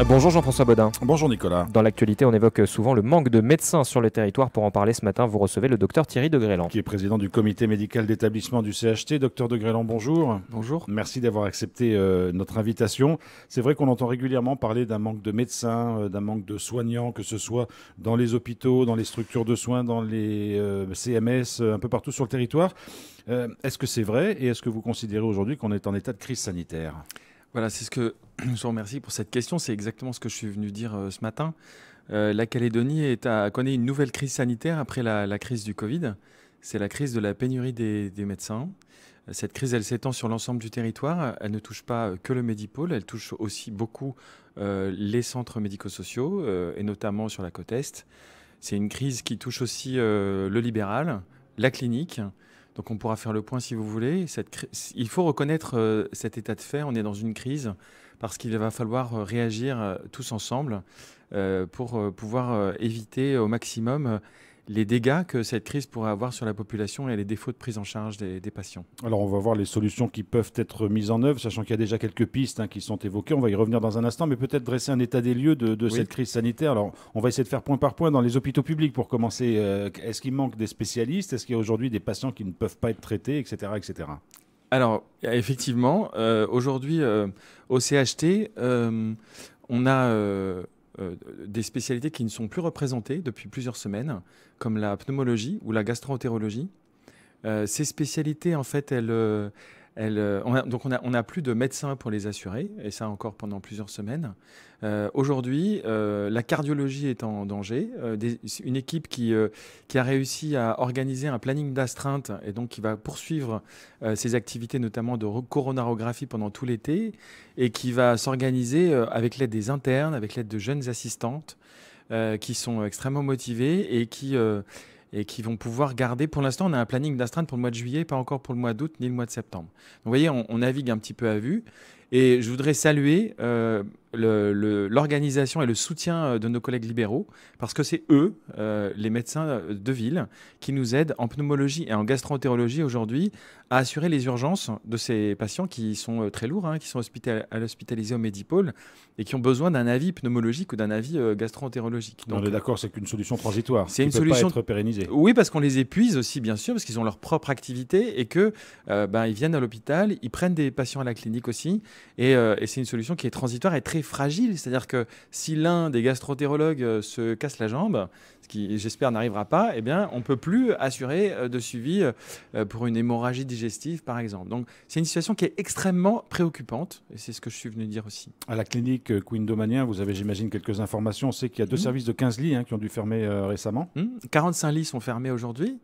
Euh, bonjour Jean-François Baudin. Bonjour Nicolas. Dans l'actualité, on évoque souvent le manque de médecins sur le territoire. Pour en parler ce matin, vous recevez le docteur Thierry de Gréland. Qui est président du comité médical d'établissement du CHT. Docteur de Gréland, bonjour. Bonjour. Merci d'avoir accepté euh, notre invitation. C'est vrai qu'on entend régulièrement parler d'un manque de médecins, euh, d'un manque de soignants, que ce soit dans les hôpitaux, dans les structures de soins, dans les CMS, un peu partout sur le territoire. est-ce que c'est vrai et est-ce que vous considérez aujourd'hui qu'on est en état de crise sanitaire voilà, c'est ce que je vous remercie pour cette question. C'est exactement ce que je suis venu dire euh, ce matin. Euh, la Calédonie connaît une nouvelle crise sanitaire après la, crise du Covid. C'est la crise de la pénurie des, médecins. Cette crise, elle s'étend sur l'ensemble du territoire. Elle ne touche pas euh, que le Médipôle, elle touche aussi beaucoup les centres médico-sociaux, et notamment sur la côte Est. C'est une crise qui touche aussi le libéral, la clinique, donc on pourra faire le point si vous voulez. il faut reconnaître euh, cet état de fait. On est dans une crise parce qu'il va falloir euh, réagir euh, tous ensemble pour pouvoir éviter au maximum les dégâts que cette crise pourrait avoir sur la population et les défauts de prise en charge des, patients. Alors on va voir les solutions qui peuvent être mises en œuvre, sachant qu'il y a déjà quelques pistes hein, qui sont évoquées. On va y revenir dans un instant, mais peut-être dresser un état des lieux de, cette crise sanitaire. Alors on va essayer de faire point par point dans les hôpitaux publics pour commencer. Euh, est-ce qu'il manque des spécialistes Est-ce qu'il y a aujourd'hui des patients qui ne peuvent pas être traités, etc. etc. Alors effectivement, euh, aujourd'hui euh, au CHT, on a euh, des spécialités qui ne sont plus représentées depuis plusieurs semaines, comme la pneumologie ou la gastroentérologie. Euh, ces spécialités, en fait, elles, euh, euh, donc on n'a on a plus de médecins pour les assurer, et ça encore pendant plusieurs semaines. Euh, aujourd'hui, euh, la cardiologie est en danger. une équipe qui, qui a réussi à organiser un planning d'astreinte et donc qui va poursuivre ses activités, notamment de coronarographie pendant tout l'été, et qui va s'organiser avec l'aide des internes, avec l'aide de jeunes assistantes qui sont extrêmement motivées et qui et qui vont pouvoir garder. Pour l'instant, on a un planning d'astreinte pour le mois de juillet, pas encore pour le mois d'août ni le mois de septembre. vous voyez, on navigue un petit peu à vue et je voudrais saluer euh, l'organisation et le soutien euh, de nos collègues libéraux, parce que c'est eux, euh, les médecins de ville, qui nous aident en pneumologie et en gastroentérologie aujourd'hui à assurer les urgences de ces patients qui sont très lourds, hein, qui sont hospitalisés au Médipôle et qui ont besoin d'un avis pneumologique ou d'un avis gastroentérologique. on est d'accord, c'est qu'une solution transitoire. C'est une peut solution pas être pérennisée. Oui, parce qu'on les épuise aussi, bien sûr, parce qu'ils ont leur propre activité et que ben ils viennent à l'hôpital, ils prennent des patients à la clinique aussi. Euh, et, c'est une solution qui est transitoire et très fragile. C'est-à-dire que si l'un des gastroentérologues euh, se casse la jambe, ce qui j'espère n'arrivera pas, eh bien, on ne peut plus assurer euh, de suivi pour une hémorragie digestive, par exemple. Donc c'est une situation qui est extrêmement préoccupante et c'est ce que je suis venu dire aussi. À la clinique Queen domania vous avez, j'imagine, quelques informations. On sait qu'il y a deux mmh. services de 15 lits hein, qui ont dû fermer récemment. 45 mmh. lits sont fermés aujourd'hui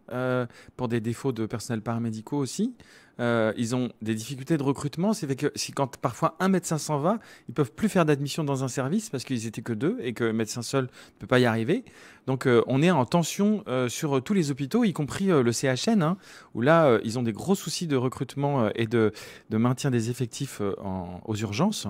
pour des défauts de personnel paramédicaux aussi. Euh, ils ont des difficultés de recrutement. C'est que si quand parfois un médecin s'en va, ils peuvent plus faire d'admission dans un service parce qu'ils étaient que deux et que le médecin seul ne peut pas y arriver. Donc euh, on est en tension euh, sur tous les hôpitaux, y compris le CHN, hein, où là ils ont des gros soucis de recrutement et de, maintien des effectifs aux urgences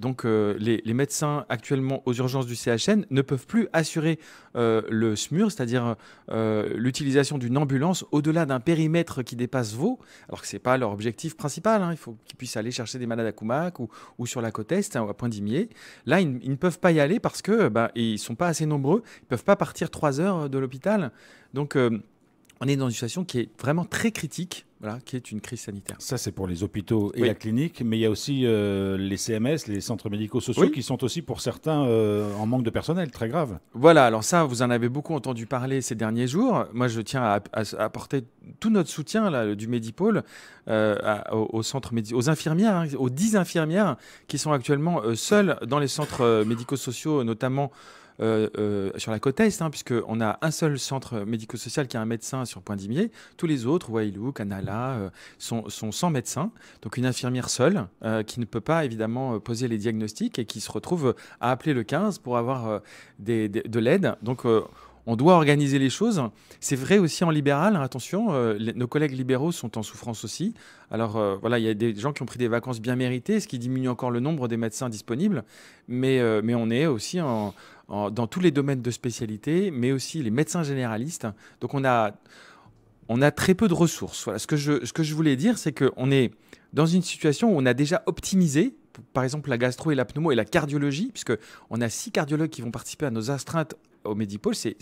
donc euh, les, médecins actuellement aux urgences du CHN ne peuvent plus assurer euh, le SMUR, c'est-à-dire euh, l'utilisation d'une ambulance au-delà d'un périmètre qui dépasse Vaux. alors que ce n'est pas leur objectif principal. Hein. il faut qu'ils puissent aller chercher des malades à Koumac ou, sur la côte Est, hein, ou à Point-d'Imier. Là, ils, ne peuvent pas y aller parce qu'ils bah, ne sont pas assez nombreux, ils ne peuvent pas partir trois heures de l'hôpital. Donc on est dans une situation qui est vraiment très critique, voilà, qui est une crise sanitaire. Ça, c'est pour les hôpitaux et la clinique, mais il y a aussi euh, les CMS, les centres médico-sociaux, qui sont aussi pour certains euh, en manque de personnel, très grave. Voilà, alors ça, vous en avez beaucoup entendu parler ces derniers jours. Moi, je tiens à, apporter tout notre soutien là, du Medipol euh, aux, aux infirmières, hein, aux dix infirmières qui sont actuellement seules dans les centres médico-sociaux, notamment euh, euh, sur la côte Est, hein, puisqu'on a un seul centre médico-social qui a un médecin sur Point-Dimier. Tous les autres, Wailou, Canala, euh, sont, sans médecin. Donc une infirmière seule qui ne peut pas évidemment poser les diagnostics et qui se retrouve à appeler le 15 pour avoir de l'aide. Donc on doit organiser les choses. C'est vrai aussi en libéral, hein, attention, nos collègues libéraux sont en souffrance aussi. Alors voilà, il y a des gens qui ont pris des vacances bien méritées, ce qui diminue encore le nombre des médecins disponibles, mais on est aussi en, dans tous les domaines de spécialité, mais aussi les médecins généralistes. Donc on a, on a très peu de ressources. Voilà, ce que je, ce que je voulais dire, c'est qu'on est dans une situation où on a déjà optimisé par exemple la gastro et la pneumo et la cardiologie, puisque on a six cardiologues qui vont participer à nos astreintes au Medipôle, c'est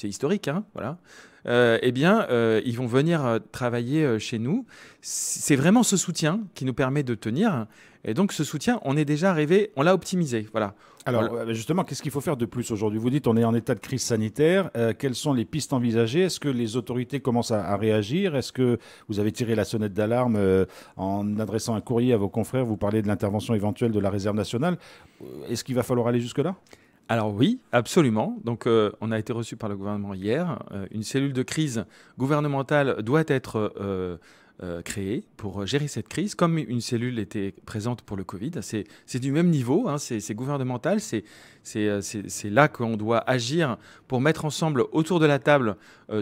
c'est historique, hein, voilà. Euh, eh bien, euh, ils vont venir euh, travailler chez nous. C'est vraiment ce soutien qui nous permet de tenir. Et donc, ce soutien, on est déjà arrivé, on l'a optimisé, voilà. Alors, justement, qu'est-ce qu'il faut faire de plus aujourd'hui Vous dites, on est en état de crise sanitaire. quelles sont les pistes envisagées Est-ce que les autorités commencent à réagir Est-ce que vous avez tiré la sonnette d'alarme en adressant un courrier à vos confrères Vous parlez de l'intervention éventuelle de la réserve nationale. Est-ce qu'il va falloir aller jusque-là alors oui, absolument. Donc euh, on a été reçu par le gouvernement hier. Euh, une cellule de crise gouvernementale doit être euh, créée pour gérer cette crise, comme une cellule était présente pour le Covid. C'est du même niveau, hein. c'est gouvernemental, c'est là qu'on doit agir pour mettre ensemble autour de la table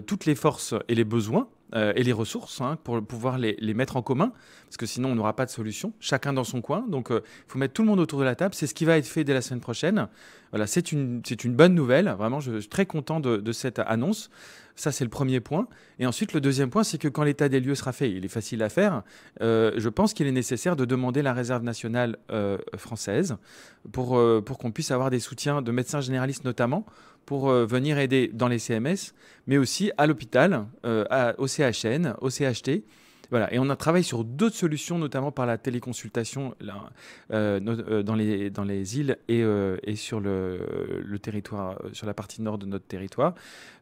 toutes les forces et les besoins euh, et les ressources hein, pour pouvoir les, mettre en commun, parce que sinon on n'aura pas de solution, chacun dans son coin. Donc il euh, faut mettre tout le monde autour de la table, c'est ce qui va être fait dès la semaine prochaine. Voilà, c'est une, une bonne nouvelle, vraiment je, suis très content de, cette annonce. Ça, c'est le premier point. Et ensuite, le deuxième point, c'est que quand l'état des lieux sera fait, il est facile à faire, euh, je pense qu'il est nécessaire de demander la réserve nationale française pour, pour qu'on puisse avoir des soutiens de médecins généralistes notamment pour euh, venir aider dans les CMS, mais aussi à l'hôpital, euh, au CHN, au CHT, voilà. Et on a travaillé sur d'autres solutions, notamment par la téléconsultation euh, euh, dans, les, îles et, euh, sur le, territoire, sur la partie nord de notre territoire.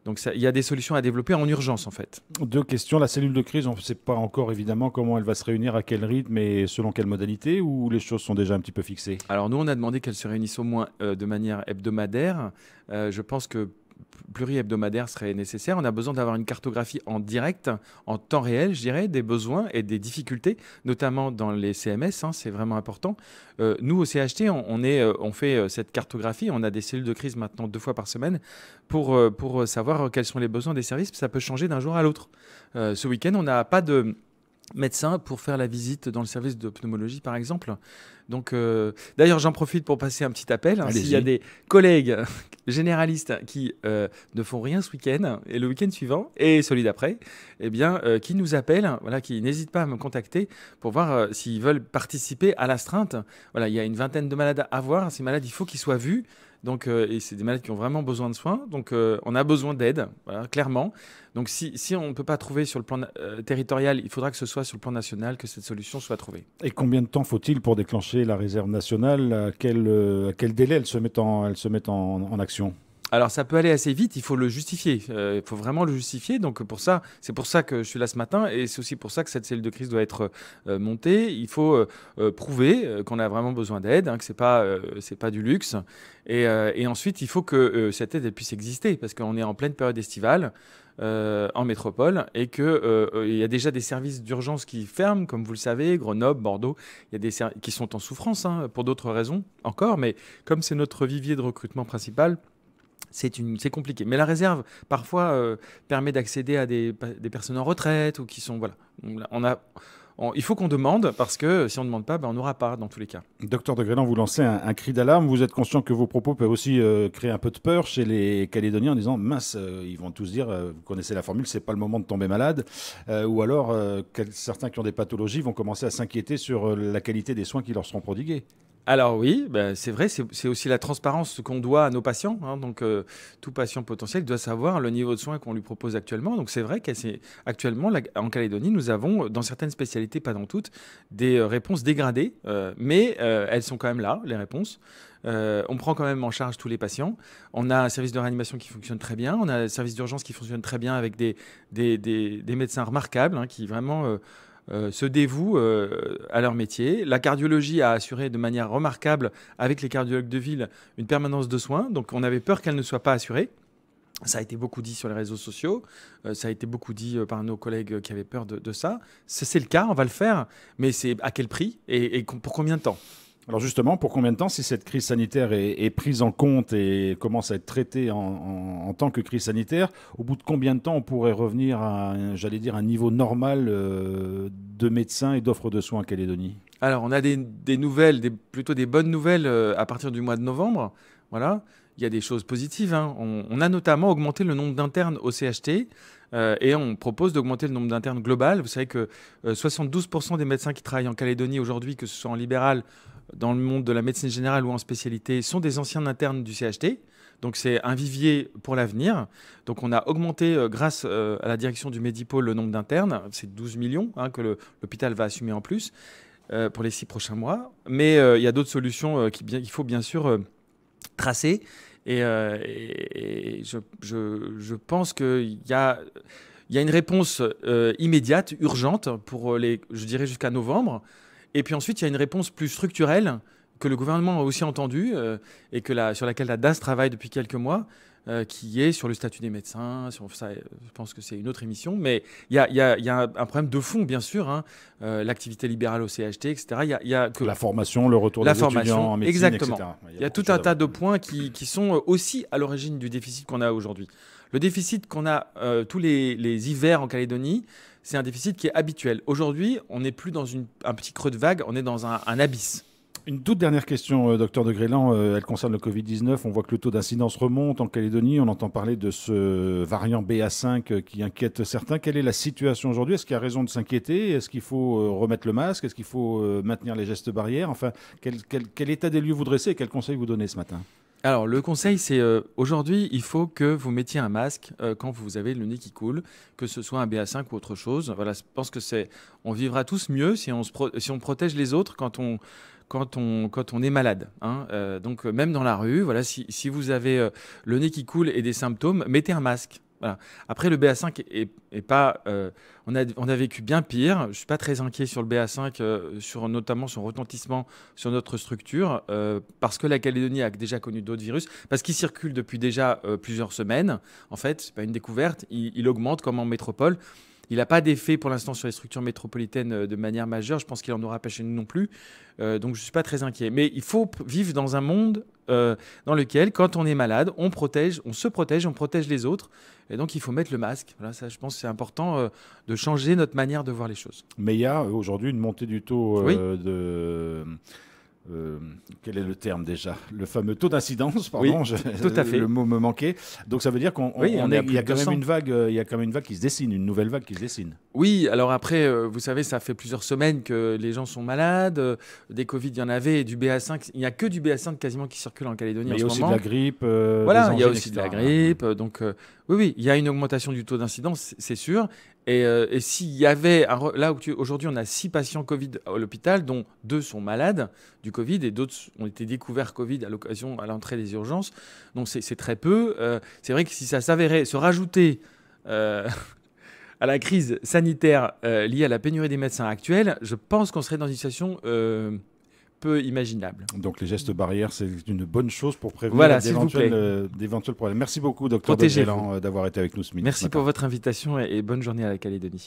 Donc il y a des solutions à développer en urgence en fait. Deux questions. La cellule de crise, on ne sait pas encore évidemment comment elle va se réunir, à quel rythme et selon quelle modalité ou les choses sont déjà un petit peu fixées Alors nous, on a demandé qu'elle se réunisse au moins de manière hebdomadaire. je pense que pluri hebdomadaire serait nécessaire. On a besoin d'avoir une cartographie en direct, en temps réel, je dirais, des besoins et des difficultés, notamment dans les CMS, hein, c'est vraiment important. Euh, nous, au CHT, on, est, euh, on fait euh, cette cartographie, on a des cellules de crise maintenant deux fois par semaine pour, pour savoir quels sont les besoins des services, ça peut changer d'un jour à l'autre. ce week-end, on n'a pas de médecin pour faire la visite dans le service de pneumologie, par exemple. Donc, euh, d'ailleurs, j'en profite pour passer un petit appel. Hein, S'il y. a des collègues généralistes qui euh, ne font rien ce week-end et le week-end suivant et celui d'après, eh bien, euh, qui nous appellent, voilà, qui n'hésitent pas à me contacter pour voir s'ils veulent participer à l'astreinte. Voilà, il y a une vingtaine de malades à voir. Ces malades, il faut qu'ils soient vus. Donc, euh, et c'est des malades qui ont vraiment besoin de soins. Donc, euh, on a besoin d'aide, clairement. Donc, si, on ne peut pas trouver sur le plan euh, territorial, il faudra que ce soit sur le plan national que cette solution soit trouvée. Et combien de temps faut-il pour déclencher la réserve nationale à quel, délai elle se met elle se met en action alors ça peut aller assez vite, il faut le justifier, euh, il faut vraiment le justifier. Donc pour ça, c'est pour ça que je suis là ce matin et c'est aussi pour ça que cette cellule de crise doit être euh, montée. Il faut euh, prouver qu'on a vraiment besoin d'aide, hein, que c'est pas pas du luxe. Et, ensuite, il faut que cette aide puisse exister parce qu'on est en pleine période estivale. en métropole et que il y a déjà des services d'urgence qui ferment, comme vous le savez, Grenoble, Bordeaux, il y a des qui sont en souffrance hein, pour d'autres raisons encore, mais comme c'est notre vivier de recrutement principal, c'est compliqué. Mais la réserve, parfois, euh, permet d'accéder à des, personnes en retraite ou qui sont. Voilà. On a, il faut qu'on demande parce que si on ne demande pas, ben, on n'aura pas dans tous les cas. Docteur de Grélan, vous lancez un, cri d'alarme. Vous êtes conscient que vos propos peuvent aussi euh, créer un peu de peur chez les Calédoniens en disant mince, euh, ils vont tous dire, vous connaissez la formule, c'est pas le moment de tomber malade. ou alors, certains qui ont des pathologies vont commencer à s'inquiéter sur la qualité des soins qui leur seront prodigués. Alors oui, bah, c'est vrai, c'est aussi la transparence qu'on doit à nos patients. Hein. donc euh, tout patient potentiel doit savoir le niveau de soins qu'on lui propose actuellement. Donc c'est vrai qu'actuellement, en Calédonie, nous avons, euh, dans certaines spécialités, pas dans toutes, des euh, réponses dégradées, mais elles sont quand même là, les réponses. on prend quand même en charge tous les patients. On a un service de réanimation qui fonctionne très bien. On a un service d'urgence qui fonctionne très bien avec des, des, médecins remarquables hein, qui vraiment euh, se dévouent euh, à leur métier. La cardiologie a assuré de manière remarquable, avec les cardiologues de ville, une permanence de soins. Donc on avait peur qu'elle ne soit pas assurée. Ça a été beaucoup dit sur les réseaux sociaux, euh, ça a été beaucoup dit par nos collègues qui avaient peur de, ça. C'est le cas, on va le faire, mais c'est à quel prix et pour combien de temps alors justement, pour combien de temps, si cette crise sanitaire est, prise en compte et commence à être traitée en, tant que crise sanitaire, au bout de combien de temps on pourrait revenir à, j'allais dire, un niveau normal euh, de médecins et d'offres de soins en Calédonie Alors on a des, nouvelles, plutôt des bonnes nouvelles euh, à partir du mois de novembre. Voilà, il y a des choses positives. Hein. On, a notamment augmenté le nombre d'internes au CHT. Euh, et on propose d'augmenter le nombre d'internes global. Vous savez que 72% des médecins qui travaillent en Calédonie aujourd'hui, que ce soit en libéral dans le monde de la médecine générale ou en spécialité sont des anciens internes du CHT. Donc c'est un vivier pour l'avenir. Donc on a augmenté euh, grâce euh, à la direction du Medipôle, le nombre d'internes. C'est 12 millions hein, que l'hôpital va assumer en plus euh, pour les six prochains mois. Mais il y a d'autres solutions qu'il faut bien sûr tracer. Et, je, pense qu'il y a... Il y a une réponse immédiate, urgente, pour les, je dirais jusqu'à novembre, et puis ensuite, il y a une réponse plus structurelle que le gouvernement a aussi entendue euh, et que la, sur laquelle la DAS travaille depuis quelques mois, euh, qui est sur le statut des médecins. Sur ça, euh, je pense que c'est une autre émission. Mais il y, a, un problème de fond, bien sûr. Hein. L'activité libérale au CHT, etc. Y a, y a que la formation, le retour des étudiants en médecine, exactement. etc. Il y a, tout un tas de points qui, sont aussi à l'origine du déficit qu'on a aujourd'hui. Le déficit qu'on a tous les hivers en Calédonie, c'est un déficit qui est habituel. Aujourd'hui, on n'est plus dans un petit creux de vague, on est dans un, un abysse. Une toute dernière question, euh, docteur de Grélan. Euh, elle concerne le Covid-19. On voit que le taux d'incidence remonte en Calédonie. On entend parler de ce variant BA5 euh, qui inquiète certains. Quelle est la situation aujourd'hui Est-ce qu'il y a raison de s'inquiéter Est-ce qu'il faut remettre le masque Est-ce qu'il faut maintenir les gestes barrières Enfin, quel, état des lieux vous dressez et quel conseil vous donnez ce matin alors, le conseil, c'est euh, aujourd'hui, il faut que vous mettiez un masque euh, quand vous avez le nez qui coule, que ce soit un BA5 ou autre chose. Voilà, je pense que c'est, on vivra tous mieux si on, si on protège les autres quand on, est malade. Hein. Euh, donc, même dans la rue, voilà, si vous avez le nez qui coule et des symptômes, mettez un masque. Après, le BA5 est, pas. Euh, on, a, vécu bien pire. Je ne suis pas très inquiet sur le BA5, euh, sur notamment son retentissement sur notre structure, euh, parce que la Calédonie a déjà connu d'autres virus, parce qu'il circule depuis déjà plusieurs semaines. En fait, ce n'est pas une découverte. il augmente comme en métropole. Il n'a pas d'effet pour l'instant sur les structures métropolitaines euh, de manière majeure. Je pense qu'il en aura pas chez nous non plus. Euh, donc je ne suis pas très inquiet. Mais il faut vivre dans un monde euh, dans lequel, quand on est malade, on protège, on se protège, on protège les autres. Et donc il faut mettre le masque. Voilà, ça, je pense que c'est important de changer notre manière de voir les choses. Mais il y a aujourd'hui une montée du taux de euh, quel est le terme déjà Le fameux taux d'incidence, pardon, tout à fait. le mot me manquait. Donc ça veut dire qu'on y a quand même une vague, euh, il y a quand même une vague qui se dessine, une nouvelle vague qui se dessine. Oui, alors après, euh, vous savez, ça fait plusieurs semaines que les gens sont malades, des Covid, il y en avait, du BA5, il n'y a que du BA5 quasiment qui circule en Calédonie. il y a aussi de la grippe. voilà, il y a aussi de la grippe. Donc oui, oui, il y a une augmentation du taux d'incidence, c'est sûr, euh, et, s'il y avait, là où là aujourd'hui on a six patients Covid à l'hôpital, dont deux sont malades du Covid et d'autres ont été découverts Covid à l'occasion, à l'entrée des urgences. Donc c'est très peu. Euh, c'est vrai que si ça s'avérait se rajouter euh, à la crise sanitaire liée à la pénurie des médecins actuels, je pense qu'on serait dans une situation peu imaginable. Donc les gestes barrières, c'est une bonne chose pour prévenir euh, d'éventuels problèmes. Merci beaucoup, docteur hein, d'avoir été avec nous ce midi. Merci pour votre invitation et bonne journée à la Calédonie.